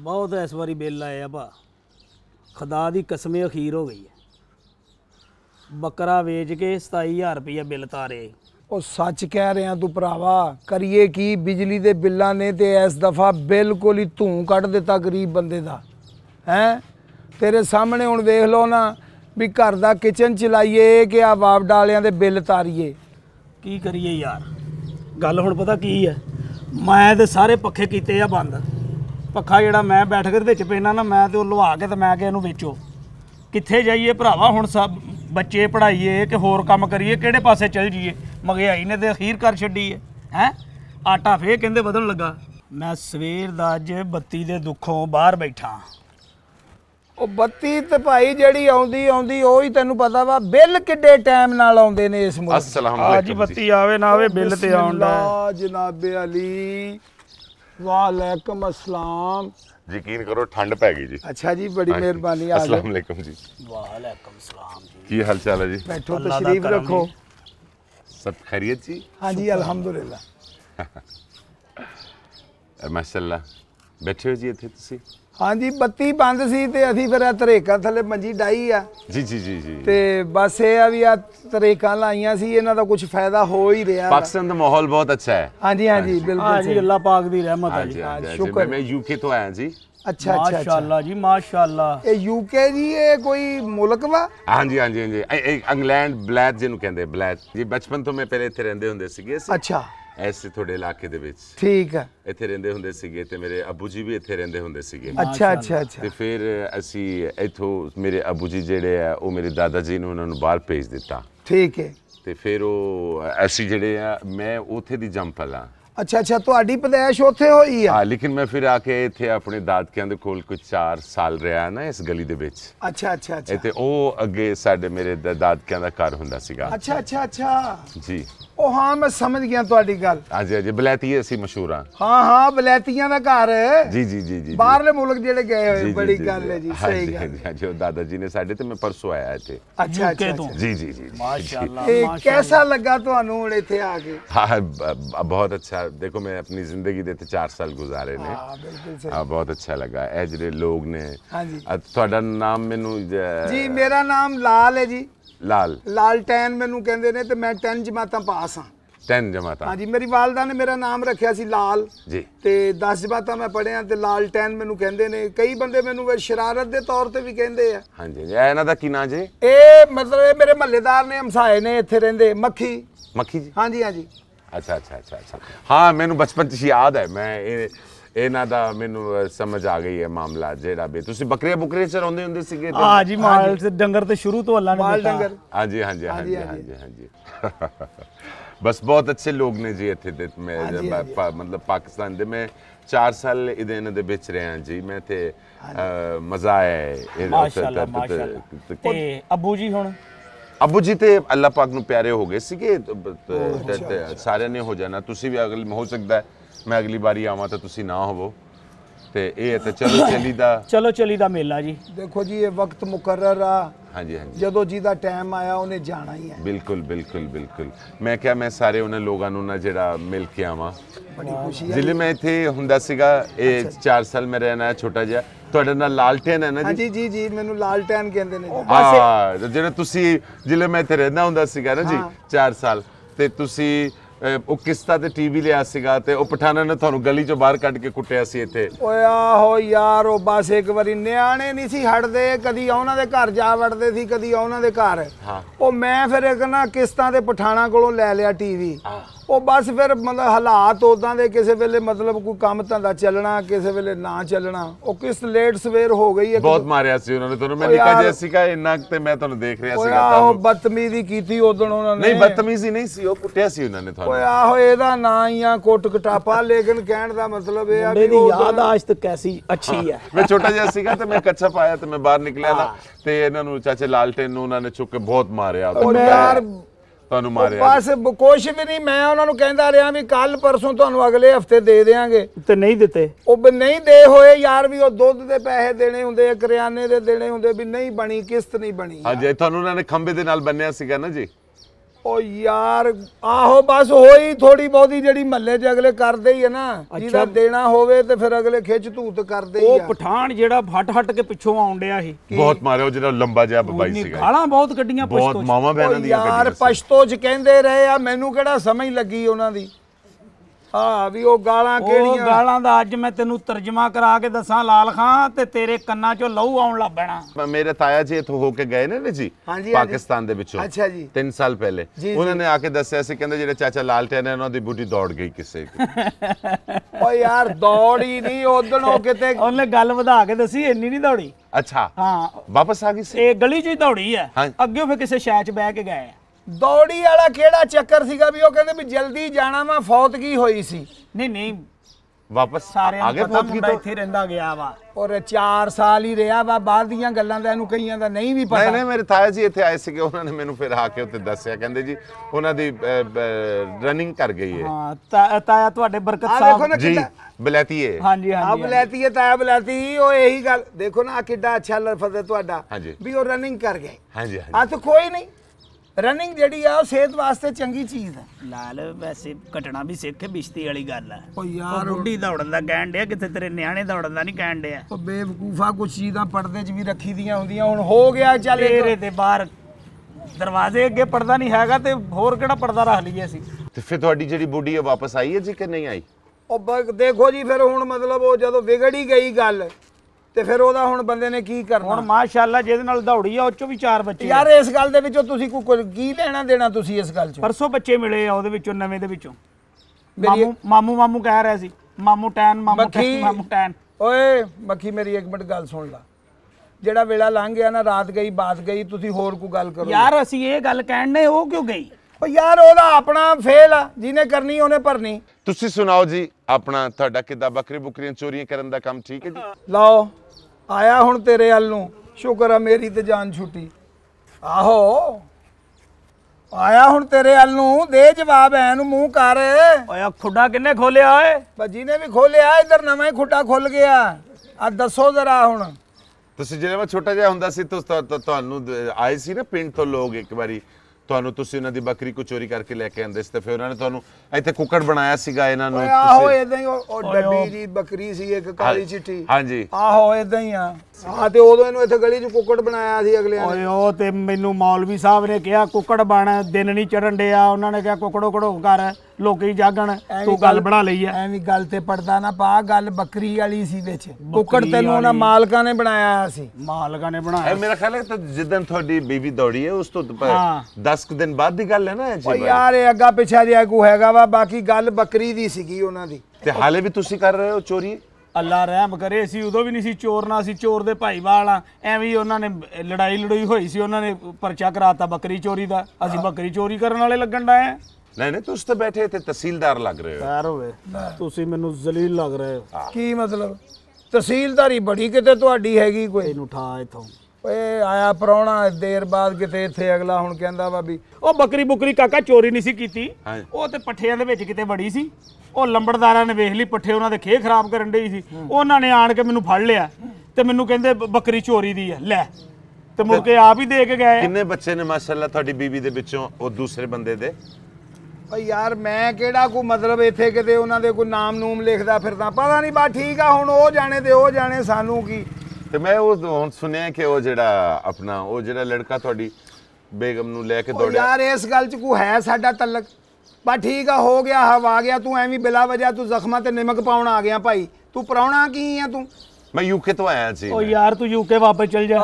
ਬਹੁਤ ਇਸ ਵਾਰੀ ਬਿੱਲ ਆਇਆ ਭਾ ਖੁਦਾ ਦੀ ਕਸਮੇ ਅਖੀਰ ਹੋ ਗਈ ਹੈ ਬੱਕਰਾ ਵੇਚ ਕੇ 27000 ਰੁਪਏ ਬਿੱਲ ਤਾਰੇ ਉਹ ਸੱਚ ਕਹਿ ਰਿਹਾ ਤੂੰ ਭਰਾਵਾ ਕਰੀਏ ਕੀ ਬਿਜਲੀ ਦੇ ਬਿੱਲਾਂ ਨੇ ਤੇ ਇਸ ਦਫਾ ਬਿਲਕੁਲ ਹੀ ਧੂੰ ਕੱਢ ਦਿੱਤਾ ਗਰੀਬ ਬੰਦੇ ਦਾ ਹੈ ਤੇਰੇ ਸਾਹਮਣੇ ਹੁਣ ਵੇਖ ਲਓ ਨਾ ਵੀ ਘਰ ਦਾ ਕਿਚਨ ਚਲਾਈਏ ਕਿ ਆ ਵਾਪ ਡਾਲਿਆਂ ਦੇ ਬਿੱਲ ਤਾਰੀਏ ਕੀ ਕਰੀਏ ਯਾਰ ਗੱਲ ਹੁਣ ਪਤਾ ਕੀ ਹੈ ਮੈਂ ਤੇ ਸਾਰੇ ਪੱਖੇ ਕੀਤੇ ਆ ਬੰਦ ਪੱਖਾ ਜਿਹੜਾ ਮੈਂ ਬੈਠ ਕੇ ਵਿੱਚ ਪੈਣਾ ਨਾ ਮੈਂ ਤੇ ਉਹ ਲਵਾ ਕੇ ਤੇ ਮੈਂ ਕਿ ਇਹਨੂੰ ਵੇਚੋ ਕਿੱਥੇ ਜਾਈਏ ਭਰਾਵਾ ਹੁਣ ਸਭ ਬੱਚੇ ਪੜਾਈਏ ਕਿ ਹੋਰ ਕੰਮ ਕਰੀਏ ਕਿਹੜੇ ਪਾਸੇ ਚੱਲ ਜਾਈਏ ਮਗਿਆਈ ਨੇ ਤੇ ਅਖੀਰ ਕਰ ਛੱਡੀ ਹੈ ਹੈ ਆਟਾ ਫੇਰ ਕਹਿੰਦੇ ਵਧਣ ਲੱਗਾ ਮੈਂ ਸਵੇਰ ਦਾ ਅੱਜ ਬੱਤੀ ਦੇ ਦੁੱਖੋਂ ਬਾਹਰ ਬੈਠਾ ਉਹ ਬੱਤੀ ਤੇ ਭਾਈ ਜਿਹੜੀ ਆਉਂਦੀ ਆਉਂਦੀ ਉਹ ਹੀ ਤੈਨੂੰ ਪਤਾ ਵਾ ਬਿੱਲ ਕਿੱਡੇ ਟਾਈਮ ਨਾਲ ਆਉਂਦੇ ਨੇ ਇਸ ਮੁਲਕ ਅੱਜ ਬੱਤੀ ਆਵੇ ਨਾ ਆਵੇ ਬਿੱਲ ਤੇ ਆਉਂਦਾ ਜਨਾਬੇ ਅਲੀ वालेकुम अस्सलाम यकीन करो ठंड पै गई जी अच्छा जी बड़ी हाँ मेहरबानी अस्सलाम वालेकुम जी वालेकुम सलाम जी की हाल चाल है जी बैठो तशरीफ तो रखो सब खैरियत जी हाँ जी अल्हम्दुलिल्लाह माशाल्लाह ਬੈਠੇ ਹੋ ਜੀ ਇੱਥੇ ਤੁਸੀਂ ਹਾਂਜੀ ਬੱਤੀ ਬੰਦ ਸੀ ਤੇ ਅਸੀਂ ਫਿਰ ਆ ਤਰੇਕਾ ਥੱਲੇ ਮੰਜੀ ਡਾਈ ਆ ਜੀ ਜੀ ਜੀ ਜੀ ਤੇ ਬਸ ਇਹ ਆ ਵੀ ਆ ਤਰੇਕਾਂ ਲਾਈਆਂ ਸੀ ਇਹਨਾਂ ਦਾ ਕੁਝ ਫਾਇਦਾ ਹੋ ਹੀ ਰਿਹਾ ਪਾਕਿਸਤਾਨ ਦਾ ਮਾਹੌਲ ਬਹੁਤ ਅੱਛਾ ਹੈ ਹਾਂਜੀ ਹਾਂਜੀ ਬਿਲਕੁਲ ਹਾਂਜੀ ਅੱਲਾਹ ਪਾਕ ਦੀ ਰਹਿਮਤ ਹੈ ਜੀ ਸ਼ੁਕਰ ਮੈਂ ਯੂਕੇ ਤੋਂ ਆਇਆ ਜੀ ਅੱਛਾ ਅੱਛਾ ਮਾਸ਼ਾਅੱਲਾ ਜੀ ਮਾਸ਼ਾਅੱਲਾ ਇਹ ਯੂਕੇ ਜੀ ਇਹ ਕੋਈ ਮੁਲਕ ਵਾ ਹਾਂਜੀ ਹਾਂਜੀ ਹਾਂਜੀ ਇਹ ਇੰਗਲੈਂਡ ਬਲੈਥ ਜਿਹਨੂੰ ਕਹਿੰਦੇ ਬਲੈਥ ਜੀ ਬਚਪਨ ਤੋਂ ਮੈਂ ਪਹਿਲੇ ਇੱਥੇ ਰਹਿੰਦੇ ਹੁੰਦੇ ਸੀਗੇ ਅੱਛਾ ਐਸੇ ਤੁਹਾਡੇ ਇਲਾਕੇ ਦੇ ਵਿੱਚ ਠੀਕ ਆ ਇੱਥੇ ਰਹਿੰਦੇ ਹੁੰਦੇ ਸੀਗੇ ਤੇ ਮੇਰੇ ਅਬੂ ਜੀ ਵੀ ਇੱਥੇ ਰਹਿੰਦੇ ਹੁੰਦੇ ਸੀਗੇ ਅੱਛਾ ਅੱਛਾ ਅੱਛਾ ਤੇ ਫਿਰ ਅਸੀਂ ਇੱਥੋਂ ਮੇਰੇ ਅਬੂ ਜੀ ਜਿਹੜੇ ਆ ਉਹ ਮੇਰੇ ਦਾਦਾ ਜੀ ਨੂੰ ਉਹਨਾਂ ਨੂੰ ਬਾਹਰ ਭੇਜ ਦਿੱਤਾ ਠੀਕ ਹੈ ਤੇ ਫਿਰ ਉਹ ਅਸੀਂ ਜਿਹੜੇ ਆ ਮੈਂ ਉਥੇ ਦੀ ਜੰਪਲ ਆ ਅੱਛਾ ਅੱਛਾ ਤੁਹਾਡੀ ਪਦੈਸ਼ ਉੱਥੇ ਹੋਈ ਆ ਹਾਂ ਲੇਕਿਨ ਮੈਂ ਫਿਰ ਆ ਕੇ ਇੱਥੇ ਆਪਣੇ ਦਾਦਕਿਆਂ ਦੇ ਕੋਲ ਕੁਝ 4 ਸਾਲ ਰਿਹਾ ਨਾ ਇਸ ਗਲੀ ਦੇ ਵਿੱਚ ਅੱਛਾ ਅੱਛਾ ਅੱਛਾ ਤੇ ਉਹ ਅੱਗੇ ਸਾਡੇ ਮੇਰੇ ਦਾਦਕਿਆਂ ਦਾ ਘਰ ਹੁੰਦਾ ਸੀਗਾ ਅੱਛਾ ਅੱਛਾ ਅੱਛਾ ਜੀ ਉਹ ਹਾਂ ਮੈਂ ਸਮਝ ਗਿਆ ਤੁਹਾਡੀ ਗੱਲ ਹਾਂਜੀ ਹਾਂਜੀ ਬਲੈਤੀਏ ਅਸੀਂ ਮਸ਼ਹੂਰ ਆ ਹਾਂ ਹਾਂ ਬਲੈਤੀਆਂ ਦਾ ਘਰ ਜੀ ਜੀ ਜੀ ਜੀ ਬਾਹਰਲੇ ਮੁਲਕ ਜਿਹੜੇ ਗਏ ਹੋਏ ਬੜੀ ਗੱਲ ਹੈ ਜੀ ਸਹੀ ਗੱਲ ਹੈ ਜੀ ਉਹ ਦਾਦਾ ਜੀ ਨੇ ਸਾਡੇ ਤੇ ਮੈਂ ਪਰਸੋ ਆਇਆ ਇੱਥੇ ਅੱਛਾ ਅੱਛਾ ਜੀ ਜੀ ਜੀ ਮਾਸ਼ਾਅੱਲਾ ਇਹ ਕਿਹਦਾ ਲੱਗਾ ਤੁਹਾਨੂੰ ਹੁਣ ਇੱਥੇ ਆ ਕੇ ਹਾਂ ਬਹੁਤ ਅੱਛਾ ਦੇਖੋ ਮੈਂ ਆਪਣੀ ਜ਼ਿੰਦਗੀ ਦੇ ਤੇ 4 ਸਾਲ ਗੁਜ਼ਾਰੇ ਨੇ ਹਾਂ ਬਿਲਕੁਲ ਸਹੀ ਹਾਂ ਬਹੁਤ ਅੱਛਾ ਲੱਗਾ ਇਹ ਜਿਹੜੇ ਲੋਕ ਨੇ ਹਾਂਜੀ ਤੁਹਾਡਾ ਨਾਮ ਮੈਨੂੰ ਜੀ ਮੇਰਾ ਨਾਮ ਲਾਲ ਹੈ ਜੀ ਲਾਲ ਲਾਲ ਟੈਨ ਮੈਨੂੰ ਕਹਿੰਦੇ ਨੇ ਤੇ ਮੈਂ 10 ਜਮਾਤਾਂ ਪਾਸ ਆ 10 ਜਮਾਤਾਂ ਹਾਂਜੀ ਮੇਰੀ ਵਾਲਦਾ ਨੇ ਮੇਰਾ ਨਾਮ ਰੱਖਿਆ ਸੀ ਲਾਲ ਜੀ ਤੇ 10 ਜਮਾਤਾਂ ਮੈਂ ਪੜਿਆ ਤੇ ਲਾਲ ਟੈਨ ਮੈਨੂੰ ਕਹਿੰਦੇ ਨੇ ਕਈ ਬੰਦੇ ਮੈਨੂੰ ਵੇ ਸ਼ਰਾਰਤ ਦੇ ਤੌਰ ਤੇ ਵੀ ਕਹਿੰਦੇ ਆ ਹਾਂਜੀ ਜੀ ਇਹਨਾਂ ਦਾ ਕੀ ਨਾਂ ਜੇ ਇਹ ਮਤਲਬ ਇਹ ਮੇਰੇ ਮਹੱਲੇਦਾਰ ਨੇ ਹਮਸਾਏ ਨੇ ਇੱਥੇ ਰਹਿੰਦੇ ਮੱਖੀ ਮੱਖੀ ਜੀ ਹਾਂਜੀ ਹਾਂਜੀ ਅੱਛਾ ਅੱਛਾ ਅੱਛਾ ਅੱਛਾ ਹਾਂ ਮੈਨੂੰ ਬਚਪਨ 'ਚ ਯਾਦ ਹੈ ਮੈਂ ਇਹ ਇਹਨਾਂ ਦਾ ਮੈਨੂੰ ਸਮਝ ਆ ਗਈ ਹੈ ਮਾਮਲਾ ਜਿਹੜਾ ਵੀ ਤੁਸੀਂ ਬੱਕਰੀਆਂ ਬੁਕਰੀਆਂ ਚਰਾਉਂਦੇ ਹੁੰਦੇ ਸੀਗੇ ਹਾਂ ਜੀ ਮਾਲ ਤੇ ਡੰਗਰ ਤੇ ਸ਼ੁਰੂ ਤੋਂ ਅੱਲਾ ਨੇ ਮਾਲ ਡੰਗਰ ਹਾਂਜੀ ਹਾਂਜੀ ਹਾਂਜੀ ਹਾਂਜੀ ਜੀ ਬਸ ਬਹੁਤ ਅੱਛੇ ਲੋਕ ਨੇ ਜੀ ਇੱਥੇ ਦੇ ਮੈਂ ਮਤਲਬ ਪਾਕਿਸਤਾਨ ਦੇ ਮੈਂ 4 ਸਾਲ ਇਹਦੇ ਇਹਨਾਂ ਦੇ ਵਿੱਚ ਰਿਹਾ ਜੀ ਮੈਂ ਤੇ ਮਜ਼ਾ ਆਇਆ ਮਾਸ਼ਾਅੱਲਾ ਤੇ ਅਬੂ ਜੀ ਹੁਣ ਅਬੂ ਜੀ ਤੇ ਅੱਲਾ ਪਾਕ ਨੂੰ ਪਿਆਰੇ ਹੋ ਗਏ ਸੀਗੇ ਸਾਰਿਆਂ ਨੇ ਹੋ ਜਾਣਾ ਤੁਸੀਂ ਵੀ ਅਗਲ ਹੋ ਸਕਦਾ ਹੈ ਮੈਂ ਅਗਲੀ ਵਾਰੀ ਆਵਾਂ ਤਾਂ ਤੁਸੀਂ ਨਾ ਹੋਵੋ ਤੇ ਇਹ ਹੈ ਤੇ ਚਲੋ ਚਲੀ ਦਾ ਚਲੋ ਚਲੀ ਦਾ ਮੇਲਾ ਜੀ ਦੇਖੋ ਜੀ ਇਹ ਵਕਤ ਮੁਕਰਰ ਆ ਹਾਂਜੀ ਹਾਂਜੀ ਜਦੋਂ ਜੀ ਦਾ ਟਾਈਮ ਆਇਆ ਉਹਨੇ ਜਾਣਾ ਹੀ ਹੈ ਬਿਲਕੁਲ ਬਿਲਕੁਲ ਬਿਲਕੁਲ ਮੈਂ ਕਿਹਾ ਮੈਂ ਸਾਰੇ ਉਹਨਾਂ ਲੋਕਾਂ ਨੂੰ ਨਾ ਜਿਹੜਾ ਮਿਲ ਕੇ ਆਵਾਂ ਬੜੀ ਖੁਸ਼ੀ ਹੈ ਜ਼ਿਲ੍ਹੇ ਮੈਂ ਇੱਥੇ ਹੁੰਦਾ ਸੀਗਾ ਇਹ 4 ਸਾਲ ਮੈਂ ਰਹਿਣਾ ਹੈ ਛੋਟਾ ਜਿਹਾ ਤੁਹਾਡੇ ਨਾਲ ਲਾਲਟੈਨ ਹੈ ਨਾ ਜੀ ਜੀ ਜੀ ਮੈਨੂੰ ਲਾਲਟੈਨ ਕਹਿੰਦੇ ਨੇ ਹਾਂ ਜਿਹੜਾ ਤੁਸੀਂ ਜ਼ਿਲ੍ਹੇ ਮੈਂ ਇੱਥੇ ਰਹਿੰਦਾ ਹੁੰਦਾ ਸੀਗਾ ਨਾ ਜੀ 4 ਸਾਲ ਤੇ ਤੁਸੀਂ ਉਹ ਕਿਸਤਾ ਤੇ ਟੀਵੀ ਲਿਆ ਸੀਗਾ ਤੇ ਉਹ ਪਠਾਨਾ ਨੇ ਤੁਹਾਨੂੰ ਗਲੀ ਚੋਂ ਬਾਹਰ ਕੱਢ ਕੇ ਕੁੱਟਿਆ ਸੀ ਇੱਥੇ ਓਏ ਆਹੋ ਯਾਰ ਉਹ ਬਸ ਇੱਕ ਵਾਰੀ ਨਿਆਣੇ ਨਹੀਂ ਸੀ ਹਟਦੇ ਕਦੀ ਉਹਨਾਂ ਦੇ ਘਰ ਜਾ ਵੜਦੇ ਸੀ ਕਦੀ ਉਹਨਾਂ ਦੇ ਘਰ ਉਹ ਮੈਂ ਫਿਰ ਇੱਕ ਨਾ ਕਿਸਤਾ ਤੇ ਪਠਾਨਾ ਕੋਲੋਂ ਲੈ ਲਿਆ ਟੀਵੀ ਉਹ ਬਸ ਫਿਰ ਮਤਲਬ ਹਾਲਾਤ ਉਦਾਂ ਦੇ ਕਿਸੇ ਵੇਲੇ ਮਤਲਬ ਕੋਈ ਕੰਮ ਤਾਂ ਦਾ ਚੱਲਣਾ ਕਿਸੇ ਵੇਲੇ ਨਾ ਚੱਲਣਾ ਉਹ ਕਿਸ ਲੇਟ ਸਵੇਰ ਹੋ ਗਈ ਹੈ ਬਹੁਤ ਮਾਰਿਆ ਸੀ ਉਹਨਾਂ ਨੇ ਤੁਹਾਨੂੰ ਮੈਂ ਨਿਕਾ ਸੀ ਕਾ ਇੰਨਾ ਤੇ ਮੈਂ ਤੁਹਾਨੂੰ ਦੇਖ ਰਿਹਾ ਸੀ ਉਹ ਬਦਤਮੀਜ਼ੀ ਕੀਤੀ ਉਦੋਂ ਉਹਨਾਂ ਨੇ ਨਹੀਂ ਬਦਤਮੀਜ਼ੀ ਨਹੀਂ ਸੀ ਉਹ ਕੁੱਟਿਆ ਸੀ ਉਹਨਾਂ ਨੇ ਤੁਹਾਨੂੰ ਓਏ ਆਹੋ ਇਹਦਾ ਨਾਂ ਹੀ ਆ ਕੋਟ ਕਟਾਪਾ ਲੇਕਿਨ ਕਹਿਣ ਦਾ ਮਤਲਬ ਇਹ ਆ ਕਿ ਉਹ ਯਾਦਾਸ਼ਤ ਕੈਸੀ ਅੱਛੀ ਹੈ ਮੈਂ ਛੋਟਾ ਜਿਹਾ ਸੀਗਾ ਤੇ ਮੈਂ ਕੱਚਾ ਪਾਇਆ ਤੇ ਮੈਂ ਬਾਹਰ ਨਿਕਲਿਆ ਨਾ ਤੇ ਇਹਨਾਂ ਨੂੰ ਚਾਚੇ ਲਾਲਟੇਨ ਨੂੰ ਉਹਨਾਂ ਨੇ ਚੁੱਕ ਕੇ ਬਹੁਤ ਮਾਰਿਆ ਉਹ ਯਾਰ ਤੁਹਾਨੂੰ ਮਾਰਿਆ ਬਸ ਕੁਝ ਵੀ ਨਹੀਂ ਮੈਂ ਉਹਨਾਂ ਨੂੰ ਕਹਿੰਦਾ ਰਿਹਾ ਵੀ ਕੱਲ ਪਰਸੋਂ ਤੁਹਾਨੂੰ ਅਗਲੇ ਹਫਤੇ ਦੇ ਦੇਾਂਗੇ ਤੇ ਨਹੀਂ ਦਿੱਤੇ ਉਹ ਨਹੀਂ ਦੇ ਹੋਏ ਯਾਰ ਵੀ ਉਹ ਦੁੱਧ ਦੇ ਪੈਸੇ ਦੇਣੇ ਹੁੰਦੇ ਆ ਕਰਿਆਨੇ ਦੇ ਦੇਣੇ ਹੁੰਦੇ ਵੀ ਨਹੀਂ ਬਣੀ ਕਿਸ਼ਤ ਨਹੀਂ ਬਣੀ ਹਾਂਜੀ ਤੁਹਾਨੂੰ ਉਹਨਾਂ ਨੇ ਖੰਬੇ ਦੇ ਨਾਲ ਬੰਨਿਆ ਸੀਗਾ ਨਾ ਜੀ ਓ ਯਾਰ ਆਹੋ ਬਸ ਹੋਈ ਥੋੜੀ ਬਹੁਤੀ ਜਿਹੜੀ ਮੱਲੇ ਜੇ ਅਗਲੇ ਕਰਦੇ ਹੀ ਹੈ ਨਾ ਜਿਹਦਾ ਦੇਣਾ ਹੋਵੇ ਤੇ ਫਿਰ ਅਗਲੇ ਖਿੱਚ ਧੂਤ ਕਰਦੇ ਹੀ ਆ ਉਹ ਪਠਾਨ ਜਿਹੜਾ ਫਟ ਹਟ ਕੇ ਪਿੱਛੋਂ ਆਉਣ ਡਿਆ ਸੀ ਬਹੁਤ ਮਾਰਿਆ ਉਹ ਜਿਹੜਾ ਲੰਬਾ ਜਿਹਾ ਬਾਈ ਸੀਗਾ ਗਾਲਾਂ ਬਹੁਤ ਕੱਢੀਆਂ ਪਸ਼ਤੋ ਬਹੁਤ ਮਾਵਾ ਬਹਿਣਾਂ ਦੀਆਂ ਯਾਰ ਪਸ਼ਤੋ 'ਚ ਕਹਿੰਦੇ ਰਹੇ ਆ ਮੈਨੂੰ ਕਿਹੜਾ ਸਮਝ ਲੱਗੀ ਉਹਨਾਂ ਦੀ ਆ ਵੀ ਉਹ ਗਾਲਾਂ ਕਿਹੜੀਆਂ ਉਹ ਗਾਲਾਂ ਦਾ ਅੱਜ ਮੈਂ ਤੈਨੂੰ ਤਰਜਮਾ ਕਰਾ ਕੇ ਦੱਸਾਂ ਲਾਲ ਖਾਨ ਤੇ ਤੇਰੇ ਕੰਨਾਂ 'ਚੋਂ ਲਹੂ ਆਉਣ ਲੱਗ ਪੈਣਾ ਮੇਰੇ ਤਾਇਆ ਜੀ ਇਥੋਂ ਹੋ ਕੇ ਗਏ ਨੇ ਨਾ ਜੀ ਹਾਂਜੀ, ਪਾਕਿਸਤਾਨ ਦੇ ਵਿੱਚੋਂ ਅੱਛਾ ਜੀ। 3 ਸਾਲ ਪਹਿਲੇ ਉਹਨਾਂ ਨੇ ਆ ਕੇ ਦੱਸਿਆ ਸੀ ਕਹਿੰਦੇ ਜਿਹੜੇ ਚਾਚਾ ਲਾਲਟੇ ਨੇ ਉਹਨਾਂ ਦੀ ਬੁੱਢੀ ਦੌੜ ਗਈ ਕਿਸੇ ਦੀ। ਓ ਯਾਰ ਦੌੜ ਹੀ ਨਹੀਂ ਉਦੋਂ ਕੇ ਕਿਤੇ ਉਹਨੇ ਗੱਲ ਵਧਾ ਕੇ ਦੱਸੀ ਇੰਨੀ ਨਹੀਂ ਦੌੜੀ ਅੱਛਾ ਹਾਂ ਵਾਪਸ ਆ ਗਈ ਸੀ ਇਹ ਗਲੀ 'ਚ ਹੀ ਦੌੜੀ ਹੈ ਅੱਗੇ ਫਿਰ ਕਿਸੇ ਸ਼ਾਇਚ 'ਚ ਬਹਿ ਕੇ ਗਏ ਆ ਦੌੜੀ ਵਾਲਾ ਕਿਹੜਾ ਚੱਕਰ ਸੀਗਾ ਵੀ ਉਹ ਕਹਿੰਦੇ ਵੀ ਜਲਦੀ ਜਾਣਾ ਵਾ ਫੌਤ ਕੀ ਹੋਈ ਸੀ ਨਹੀਂ ਨਹੀਂ ਵਾਪਸ ਅੱਗੇ ਨੂੰ ਪਤਾ ਮੁੰਡਾ ਇੱਥੇ ਰਹਿੰਦਾ ਗਿਆ ਵਾ ਔਰ 4 ਸਾਲ ਹੀ ਰਿਹਾ ਵਾ ਬਾਹਰ ਦੀਆਂ ਗੱਲਾਂ ਦਾ ਇਹਨੂੰ ਕਈਆਂ ਦਾ ਨਹੀਂ ਵੀ ਪਤਾ ਨਹੀਂ ਨਹੀਂ ਮੇਰੇ ਤਾਇਆ ਜੀ ਇੱਥੇ ਆਏ ਸੀਗੇ ਉਹਨਾਂ ਨੇ ਮੈਨੂੰ ਫਿਰ ਆ ਕੇ ਉੱਤੇ ਦੱਸਿਆ ਕਹਿੰਦੇ ਜੀ ਉਹਨਾਂ ਦੀ ਰਨਿੰਗ ਕਰ ਗਈ ਹੈ ਹਾਂ ਤਾਇਆ ਤੁਹਾਡੇ ਬਰਕਤ ਸਾਹਿਬ ਆ ਦੇਖੋ ਜੀ ਬਲੈਤੀ ਹੈ ਹਾਂਜੀ ਹਾਂਜੀ ਆ ਬਲੈਤੀ ਹੈ ਤਾਇਆ ਬਲੈਤੀ ਉਹ ਇਹੀ ਗੱਲ ਦੇਖੋ ਨਾ ਕਿੱਡਾ ਅੱਛਾ ਲਫ਼ਜ਼ ਹੈ ਤੁਹਾਡਾ ਵੀ ਉਹ ਰਨਿੰਗ ਕਰ ਗਏ ਹਾਂਜੀ ਹਾਂਜੀ ਅਸ ਕੋਈ ਨਹੀਂ ਰਨਿੰਗ ਜਿਹੜੀ ਆ ਉਹ ਸਿਹਤ ਵਾਸਤੇ ਚੰਗੀ ਚੀਜ਼ ਹੈ ਲਾਲ ਵੈਸੇ ਘਟਣਾ ਵੀ ਸਿੱਖ ਬਿਸ਼ਤੀ ਵਾਲੀ ਗੱਲ ਆ ਉਹ ਯਾਰ ਰੁੱਡੀ ਦੌੜਨ ਦਾ ਕਹਿਣ ਡਿਆ ਕਿਤੇ ਤੇਰੇ ਨਿਆਣੇ ਦੌੜਨ ਦਾ ਨਹੀਂ ਕਹਿਣ ਡਿਆ ਉਹ ਬੇਵਕੂਫਾ ਕੁਝ ਚੀਜ਼ਾਂ ਪਰਦੇ 'ਚ ਵੀ ਰੱਖੀ ਦੀਆਂ ਹੁੰਦੀਆਂ ਹੁਣ ਹੋ ਗਿਆ ਚੱਲ ਤੇਰੇ ਤੇ ਬਾਹਰ ਦਰਵਾਜ਼ੇ ਅੱਗੇ ਪਰਦਾ ਨਹੀਂ ਹੈਗਾ ਤੇ ਹੋਰ ਕਿਹੜਾ ਪਰਦਾ ਰੱਖ ਲਈਏ ਅਸੀਂ ਤੇ ਫਿਰ ਤੁਹਾਡੀ ਜਿਹੜੀ ਬੁੱਢੀ ਆ ਵਾਪਸ ਆਈ ਹੈ ਜੀ ਕਿ ਨਹੀਂ ਆਈ ਉਹ ਦੇਖੋ ਜੀ ਫਿਰ ਹੁਣ ਮਤਲਬ ਉਹ ਜਦੋਂ ਵਿਗੜ ਹੀ ਗਈ ਗੱਲ ਤੇ ਫਿਰ ਉਹਦਾ ਹੁਣ ਬੰਦੇ ਨੇ ਕੀ ਕਰਨਾ ਹੁਣ ਮਾਸ਼ਾਅੱਲਾ ਜਿਹਦੇ ਨਾਲ ਦੌੜੀ ਆ ਉਹ ਚੋਂ ਵੀ ਚਾਰ ਬੱਚੇ ਯਾਰ ਇਸ ਗੱਲ ਦੇ ਵਿੱਚੋਂ ਤੁਸੀਂ ਕੋਈ ਕੀ ਲੈਣਾ ਦੇਣਾ ਤੁਸੀਂ ਇਸ ਗੱਲ 'ਚ ਪਰਸੋਂ ਬੱਚੇ ਮਿਲੇ ਆ ਉਹਦੇ ਵਿੱਚੋਂ ਨਵੇਂ ਦੇ ਵਿੱਚੋਂ ਮਾਮੂ ਮਾਮੂ ਮਾਮੂ ਕਹਿ ਰਿਹਾ ਸੀ ਮਾਮੂ ਟੈਨ ਮਾਮੂ ਟੈਨ ਮਾਮੂ ਟੈਨ ਓਏ ਮੱਖੀ ਮੇਰੀ ਇੱਕ ਮਿੰਟ ਗੱਲ ਸੁਣ ਲੈ ਜਿਹੜਾ ਵੇਲਾ ਲੰਘ ਗਿਆ ਨਾ ਰਾਤ ਗਈ ਬਾਤ ਗਈ ਤੁਸੀਂ ਹੋਰ ਕੋਈ ਗੱਲ ਕਰੋ ਯਾਰ ਅਸੀਂ ਇਹ ਗੱਲ ਕਹਿਣ ਨੇ ਉਹ ਕਿਉਂ ਗਈ ਓ ਯਾਰ ਉਹਦਾ ਆਪਣਾ ਫੇਲ ਆ ਜਿਹਨੇ ਕਰਨੀ ਉਹਨੇ ਭਰਨੀ ਤੁਸੀਂ ਸੁਣਾਓ ਜੀ ਆਪਣਾ ਤੁਹਾਡਾ ਕਿਦਾਂ ਬੱਕਰੀ ਬੁਕਰੀਆਂ ਚੋਰੀਆਂ ਕਰਨ ਦਾ ਕੰਮ ਠੀਕ ਹੈ ਜੀ ਲਾਓ ਆਇਆ ਹੁਣ ਤੇਰੇ ਹੱਲ ਨੂੰ ਸ਼ੁਕਰ ਆ ਮੇਰੀ ਤੇ ਜਾਨ ਛੁੱਟੀ ਆਹੋ ਆਇਆ ਹੁਣ ਤੇਰੇ ਹੱਲ ਨੂੰ ਦੇ ਜਵਾਬ ਐ ਨੂੰ ਮੂੰਹ ਕਰ ਓਏ ਖੁੱਡਾ ਕਿੰਨੇ ਖੋਲਿਆ ਓਏ ਭੱਜੀ ਨੇ ਵੀ ਖੋਲਿਆ ਇਧਰ ਨਵਾਂ ਹੀ ਖੁੱਡਾ ਖੁੱਲ ਗਿਆ ਆ ਦੱਸੋ ਜ਼ਰਾ ਹੁਣ ਤੁਸੀਂ ਜਿਹੜਾ ਛੋਟਾ ਜਿਹਾ ਹੁੰਦਾ ਸੀ ਤੁਸੀਂ ਤੁਹਾਨੂੰ ਆਏ ਸੀ ਨਾ ਪਿੰਡ ਤੋਂ ਲੋਕ ਇੱਕ ਵਾਰੀ ਤੁਹਾਨੂੰ ਤੁਸੀਂ ਉਹਨਾਂ ਦੀ ਬੱਕਰੀ ਕੋ ਚੋਰੀ ਕਰਕੇ ਲੈ ਕੇ ਆਂਦੇ ਸੀ ਤੇ ਫਿਰ ਉਹਨਾਂ ਨੇ ਤੁਹਾਨੂੰ ਇੱਥੇ ਕੁੱਕੜ ਬਣਾਇਆ ਸੀਗਾ ਇਹਨਾਂ ਨੂੰ ਆਹੋ ਇਦਾਂ ਹੀ ਉਹ ਡੱਬੀ ਦੀ ਬੱਕਰੀ ਸੀ ਇੱਕ ਕਾਲੀ ਚਿੱਟੀ ਹਾਂਜੀ ਆਹੋ ਇਦਾਂ ਹੀ ਆ ਹਾਂ ਤੇ ਉਦੋਂ ਇਹਨੂੰ ਇੱਥੇ ਗਲੀ 'ਚ ਕੁੱਕੜ ਬਣਾਇਆ ਸੀ ਅਗਲੇ ਓਏ ਉਹ ਤੇ ਮੈਨੂੰ ਮੌਲਵੀ ਸਾਹਿਬ ਨੇ ਕਿਹਾ ਕੁੱਕੜ ਬਣ ਦਿਨ ਨਹੀਂ ਚੜਨ ਡਿਆ ਉਹਨਾਂ ਨੇ ਕਿਹਾ ਕੁੱਕੜੋ ਕੜੋ ਕਰ ਲੋਕੀ ਜਾਗਣ ਤੂੰ ਗੱਲ ਬਣਾ ਲਈ ਐ ਐਵੇਂ ਗੱਲ ਤੇ ਪੜਦਾ ਨਾ ਪਾ ਗੱਲ ਬੱਕਰੀ ਵਾਲੀ ਸੀ ਵਿੱਚ ਕੁੱਕੜ ਤੈਨੂੰ ਉਹਨਾਂ ਮਾਲਕਾਂ ਨੇ ਬਣਾਇਆ ਸੀ ਮਾਲਕਾਂ ਨੇ ਬਣਾਇਆ ਮੇਰਾ ਖਿਆਲ ਹੈ ਜਿੱਦਨ ਤੁਹਾਡੀ ਬੀਵੀ ਦੌੜੀ ਹੈ ਉਸ ਤੋਂ 10 ਕੁ ਦਿਨ ਬਾਅਦ ਦੀ ਗੱਲ ਹੈ ਨਾ ਇਹ ਯਾਰ ਇਹ ਅੱਗਾ ਪਿਛਾ ਜਿਹਾ ਕੋ ਹੈਗਾ ਵਾ ਬਾਕੀ ਗੱਲ ਬੱਕਰੀ ਦੀ ਸੀਗੀ ਉਹਨਾਂ ਦੀ ਤੇ ਹਾਲੇ ਵੀ ਤੁਸੀਂ ਕਰ ਰਹੇ ਹੋ ਚੋਰੀ ਅੱਲਾ ਰਹਿਮ ਕਰੇ ਸੀ ਉਦੋਂ ਵੀ ਨਹੀਂ ਸੀ ਚੋਰ ਨਾ ਸੀ ਚੋਰ ਦੇ ਭਾਈਵਾਲ ਆ ਐਵੇਂ ਉਹਨਾਂ ਨੇ ਲੜਾਈ ਲੜੋਈ ਹੋਈ ਸੀ ਉਹਨਾਂ ਨੇ ਪਰਚਾ ਕਰਾਤਾ ਬੱਕਰੀ ਚੋਰੀ ਦਾ ਅਸੀਂ ਬੱਕਰੀ ਚੋਰੀ ਕਰਨ ਵਾਲੇ ਲੱਗਣ ਡਾਇਆ ਨਹੀਂ ਨਹੀਂ ਤੁਸੀਂ ਤੇ ਬੈਠੇ ਤੇ ਤਹਿਸੀਲਦਾਰ ਲੱਗ ਰਹੇ ਹੋ ਯਾਰ ਹੋਵੇ ਤੁਸੀਂ ਮੈਨੂੰ ਜ਼ਲੀਲ ਲੱਗ ਰਹੇ ਹੋ ਕੀ ਮਤਲਬ ਤਹਿਸੀਲਦਾਰੀ ਬੜੀ ਕਿਤੇ ਤੁਹਾਡੀ ਹੈਗੀ ਕੋਈ ਇਹਨੂੰ ਠਾ ਇਥੋਂ ਓਏ ਆਇਆ ਪਰੌਣਾ ਦੇਰ ਬਾਅਦ ਕਿਤੇ ਇੱਥੇ ਅਗਲਾ ਹੁਣ ਕਹਿੰਦਾ ਵਾ ਵੀ ਉਹ ਬੱਕਰੀ ਬੁੱਕਰੀ ਕਾਕਾ ਚੋਰੀ ਨਹੀਂ ਸੀ ਕੀਤੀ ਉਹ ਤੇ ਪੱਠਿਆਂ ਦੇ ਵਿੱਚ ਕਿਤੇ ਵੜੀ ਸੀ ਉਹ ਲੰਬੜਦਾਰਾਂ ਨੇ ਵੇਖ ਲਈ ਪੱਠੇ ਉਹਨਾਂ ਦੇ ਖੇ ਖਰਾਬ ਕਰਨ ਡਈ ਸੀ ਉਹਨਾਂ ਨੇ ਆਣ ਕੇ ਮੈਨੂੰ ਫੜ ਲਿਆ ਤੇ ਮੈਨੂੰ ਕਹਿੰਦੇ ਬੱਕਰੀ ਚੋਰੀ ਦੀ ਹੈ ਲੈ ਤੇ ਮੁੜ ਕੇ ਆਪ ਹੀ ਦੇ ਕੇ ਗਏ ਕਿੰਨੇ ਬੱਚੇ ਨੇ ਮਾਸ਼ਾਅੱਲਾ ਤੁਹਾਡੀ ਬੀਬੀ ਦੇ ਵਿੱਚੋਂ ਉਹ ਦੂਸਰੇ ਬੰਦੇ ਦੇ ਓ ਯਾਰ ਮੈਂ ਕਿਹੜਾ ਕੋ ਮਤਲਬ ਇੱਥੇ ਕਿਤੇ ਉਹਨਾਂ ਦੇ ਕੋਈ ਨਾਮ ਨੂਮ ਲਿਖਦਾ ਫਿਰਦਾ ਪਤਾ ਨਹੀਂ ਬਾ ਠੀਕ ਆ ਹੁਣ ਉਹ ਜਾਣੇ ਤੇ ਉਹ ਜਾਣੇ ਸਾਨੂੰ ਕੀ ਤੇ ਮੈਂ ਉਹ ਹੁਣ ਸੁਣਿਆ ਕਿ ਉਹ ਜਿਹੜਾ ਆਪਣਾ ਉਹ ਜਿਹੜਾ ਲੜਕਾ ਤੁਹਾਡੀ ਬੇਗਮ ਨੂੰ ਲੈ ਕੇ ਦੌੜਿਆ ਯਾਰ ਇਸ ਗੱਲ 'ਚ ਕੋ ਹੈ ਸਾਡਾ ਤਲਕ ਪਰ ਠੀਕ ਆ ਹੋ ਗਿਆ ਹਵਾ ਗਿਆ ਤੂੰ ਐਵੇਂ ਬਿਲਾ ਵਜਾ ਤੂੰ ਜ਼ਖਮਾਂ ਤੇ ਨਿਮਕ ਪਾਉਣ ਆ ਗਿਆ ਭਾਈ ਤੂੰ ਪਰਾਉਣਾ ਕੀ ਆ ਤੂੰ ਮੈਂ ਯੂਕੇ ਤੋਂ ਆਇਆ ਸੀ ਉਹ ਯਾਰ ਤੂੰ ਯੂਕੇ ਵਾਪਸ ਚਲ ਜਾ